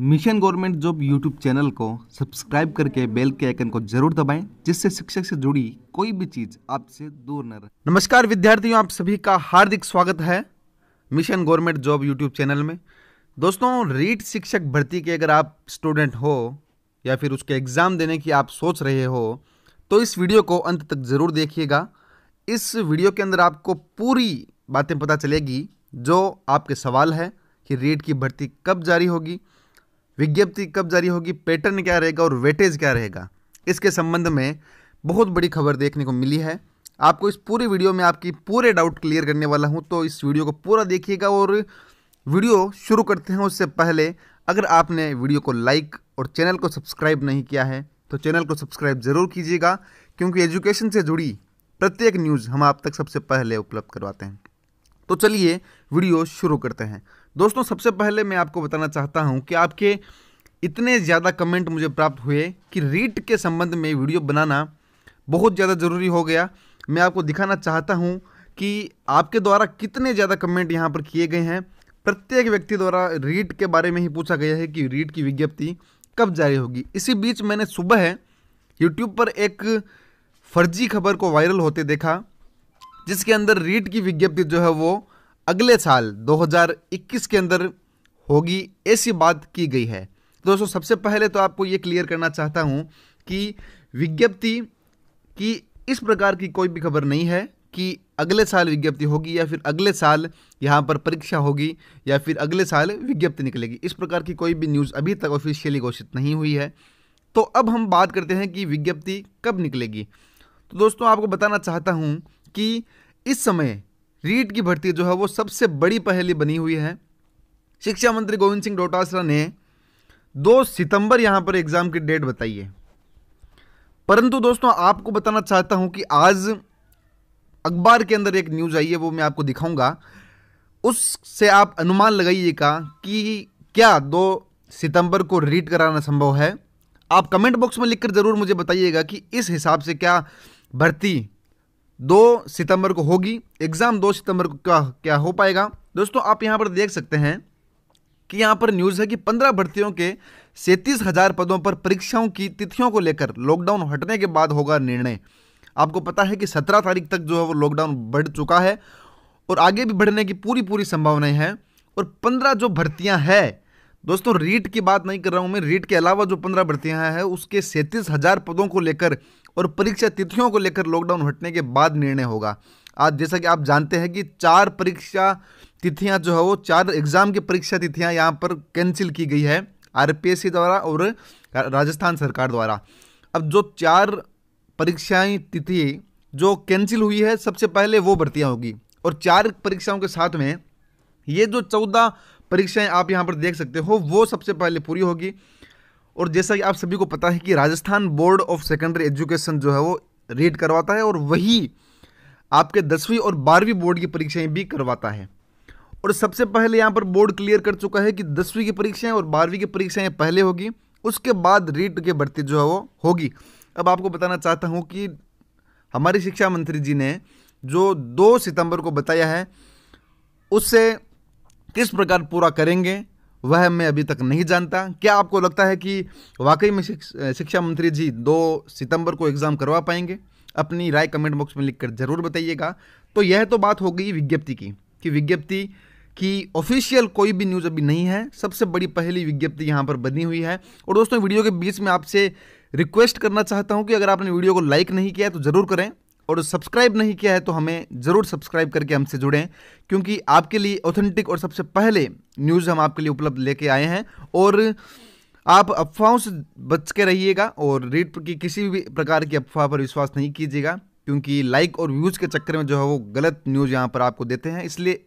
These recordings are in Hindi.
mission government job YouTube channel को सब्सक्राइब करके बेल के आइकन को जरूर दबाएं जिससे शिक्षक से जुड़ी कोई भी चीज आपसे दूर न रहे नमस्कार विद्यार्थियों आप सभी का हार्दिक स्वागत है mission government job YouTube channel में दोस्तों रीट शिक्षक भर्ती के अगर आप स्टूडेंट हो या फिर उसके एग्ज़ाम देने की आप सोच रहे हो तो इस वीडियो को अंत तक ज़रूर देखिएगा इस वीडियो के अंदर आपको पूरी बातें पता चलेगी जो आपके सवाल है कि रीट की भर्ती कब जारी होगी विज्ञप्ति कब जारी होगी पैटर्न क्या रहेगा और वेटेज क्या रहेगा इसके संबंध में बहुत बड़ी खबर देखने को मिली है आपको इस पूरे वीडियो में आपकी पूरे डाउट क्लियर करने वाला हूं तो इस वीडियो को पूरा देखिएगा और वीडियो शुरू करते हैं उससे पहले अगर आपने वीडियो को लाइक और चैनल को सब्सक्राइब नहीं किया है तो चैनल को सब्सक्राइब ज़रूर कीजिएगा क्योंकि एजुकेशन से जुड़ी प्रत्येक न्यूज़ हम आप तक सबसे पहले उपलब्ध करवाते हैं तो चलिए वीडियो शुरू करते हैं दोस्तों सबसे पहले मैं आपको बताना चाहता हूँ कि आपके इतने ज़्यादा कमेंट मुझे प्राप्त हुए कि रीट के संबंध में वीडियो बनाना बहुत ज़्यादा ज़रूरी हो गया मैं आपको दिखाना चाहता हूँ कि आपके द्वारा कितने ज़्यादा कमेंट यहाँ पर किए गए हैं प्रत्येक व्यक्ति द्वारा रीट के बारे में ही पूछा गया है कि रीट की विज्ञप्ति कब जारी होगी इसी बीच मैंने सुबह यूट्यूब पर एक फर्जी खबर को वायरल होते देखा जिसके अंदर रीट की विज्ञप्ति जो है वो अगले साल 2021 के अंदर होगी ऐसी बात की गई है दोस्तों सबसे पहले तो आपको ये क्लियर करना चाहता हूँ कि विज्ञप्ति की इस प्रकार की कोई भी खबर नहीं है कि अगले साल विज्ञप्ति होगी या फिर अगले साल यहाँ पर परीक्षा होगी या फिर अगले साल विज्ञप्ति निकलेगी इस प्रकार की कोई भी न्यूज़ अभी तक ऑफिशियली घोषित नहीं हुई है तो अब हम बात करते हैं कि विज्ञप्ति कब निकलेगी तो दोस्तों आपको बताना चाहता हूँ कि इस समय रीट की भर्ती जो है वो सबसे बड़ी पहली बनी हुई है शिक्षा मंत्री गोविंद सिंह डोटासरा ने दो सितंबर यहाँ पर एग्ज़ाम की डेट बताई है परंतु दोस्तों आपको बताना चाहता हूँ कि आज अखबार के अंदर एक न्यूज़ आई है वो मैं आपको दिखाऊंगा उससे आप अनुमान लगाइएगा कि क्या दो सितंबर को रीड कराना संभव है आप कमेंट बॉक्स में लिखकर ज़रूर मुझे बताइएगा कि इस हिसाब से क्या भर्ती दो सितंबर को होगी एग्ज़ाम दो सितंबर को क्या क्या हो पाएगा दोस्तों आप यहाँ पर देख सकते हैं कि यहाँ पर न्यूज़ है कि पंद्रह भर्तियों के सैंतीस हज़ार पदों पर परीक्षाओं की तिथियों को लेकर लॉकडाउन हटने के बाद होगा निर्णय आपको पता है कि सत्रह तारीख तक जो है वो लॉकडाउन बढ़ चुका है और आगे भी बढ़ने की पूरी पूरी संभावनाएं हैं और पंद्रह जो भर्तियाँ हैं दोस्तों रीट की बात नहीं कर रहा हूँ मैं रीट के अलावा जो पंद्रह भर्तियाँ हैं उसके सैंतीस हज़ार पदों को लेकर और परीक्षा तिथियों को लेकर लॉकडाउन हटने के बाद निर्णय होगा आज जैसा कि आप जानते हैं कि चार परीक्षा तिथियां जो है वो चार एग्ज़ाम की परीक्षा तिथियां यहां पर कैंसिल की गई है आर द्वारा और राजस्थान सरकार द्वारा अब जो चार परीक्षाएं तिथि जो कैंसिल हुई है सबसे पहले वो भर्तियाँ होगी और चार परीक्षाओं के साथ में ये जो चौदह परीक्षाएं आप यहाँ पर देख सकते हो वो सबसे पहले पूरी होगी और जैसा कि आप सभी को पता है कि Rajasthan board of secondary education जो है वो रीड करवाता है और वही आपके दसवीं और बारहवीं बोर्ड की परीक्षाएं भी करवाता है और सबसे पहले यहाँ पर बोर्ड क्लियर कर चुका है कि दसवीं की परीक्षाएं और बारहवीं की परीक्षाएं पहले होगी उसके बाद रीट की भर्ती जो है वो होगी अब आपको बताना चाहता हूँ कि हमारे शिक्षा मंत्री जी ने जो दो सितंबर को बताया है उससे किस प्रकार पूरा करेंगे वह मैं अभी तक नहीं जानता क्या आपको लगता है कि वाकई में शिक्षा मंत्री जी दो सितंबर को एग्ज़ाम करवा पाएंगे अपनी राय कमेंट बॉक्स में लिखकर ज़रूर बताइएगा तो यह तो बात हो गई विज्ञप्ति की कि विज्ञप्ति कि ऑफिशियल कोई भी न्यूज़ अभी नहीं है सबसे बड़ी पहली विज्ञप्ति यहाँ पर बनी हुई है और दोस्तों वीडियो के बीच में आपसे रिक्वेस्ट करना चाहता हूँ कि अगर आपने वीडियो को लाइक नहीं किया तो ज़रूर करें और सब्सक्राइब नहीं किया है तो हमें ज़रूर सब्सक्राइब करके हमसे जुड़ें क्योंकि आपके लिए ऑथेंटिक और सबसे पहले न्यूज़ हम आपके लिए उपलब्ध लेके आए हैं और आप अफवाहों से बच के रहिएगा और रीड की किसी भी प्रकार की अफवाह पर विश्वास नहीं कीजिएगा क्योंकि लाइक और व्यूज़ के चक्कर में जो है वो गलत न्यूज़ यहाँ पर आपको देते हैं इसलिए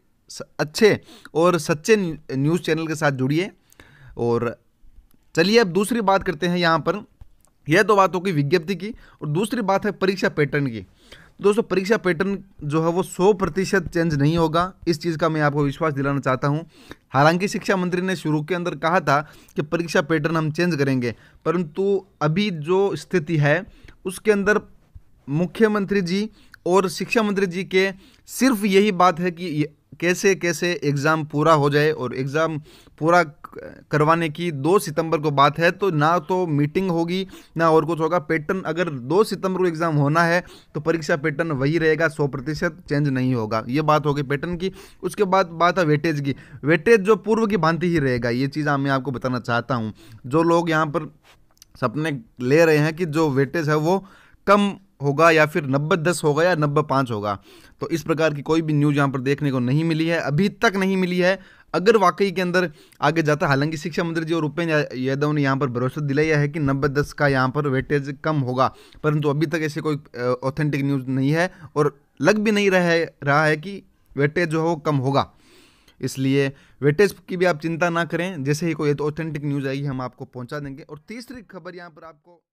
अच्छे और सच्चे न्यूज़ चैनल के साथ जुड़िए और चलिए अब दूसरी बात करते हैं यहाँ पर यह तो बात की विज्ञप्ति की और दूसरी बात है परीक्षा पैटर्न की दोस्तों परीक्षा पैटर्न जो है वो सौ प्रतिशत चेंज नहीं होगा इस चीज़ का मैं आपको विश्वास दिलाना चाहता हूँ हालांकि शिक्षा मंत्री ने शुरू के अंदर कहा था कि परीक्षा पैटर्न हम चेंज करेंगे परंतु अभी जो स्थिति है उसके अंदर मुख्यमंत्री जी और शिक्षा मंत्री जी के सिर्फ यही बात है कि कैसे कैसे एग्ज़ाम पूरा हो जाए और एग्ज़ाम पूरा करवाने की दो सितंबर को बात है तो ना तो मीटिंग होगी ना और कुछ होगा पैटर्न अगर दो सितंबर को एग्ज़ाम होना है तो परीक्षा पैटर्न वही रहेगा सौ प्रतिशत चेंज नहीं होगा ये बात होगी पैटर्न की उसके बाद बात है वेटेज की वेटेज जो पूर्व की भांति ही रहेगा ये चीज़ मैं आपको बताना चाहता हूँ जो लोग यहाँ पर सपने ले रहे हैं कि जो वेटेज है वो कम होगा या फिर नब्बे दस होगा या नब्बे पाँच होगा तो इस प्रकार की कोई भी न्यूज़ यहाँ पर देखने को नहीं मिली है अभी तक नहीं मिली है अगर वाकई के अंदर आगे जाता हालांकि शिक्षा मंत्री जी और उपेंद्र यादव ने यहाँ पर भरोसा दिलाया है कि नब्बे दस का यहाँ पर वेटेज कम होगा परंतु अभी तक ऐसे कोई ऑथेंटिक न्यूज़ नहीं है और लग भी नहीं रहा है रहा है कि वेटेज जो है वो कम होगा इसलिए वेटेज की भी आप चिंता ना करें जैसे ही कोई ऑथेंटिक न्यूज़ आएगी हम आपको पहुंचा देंगे और तीसरी खबर यहाँ पर आपको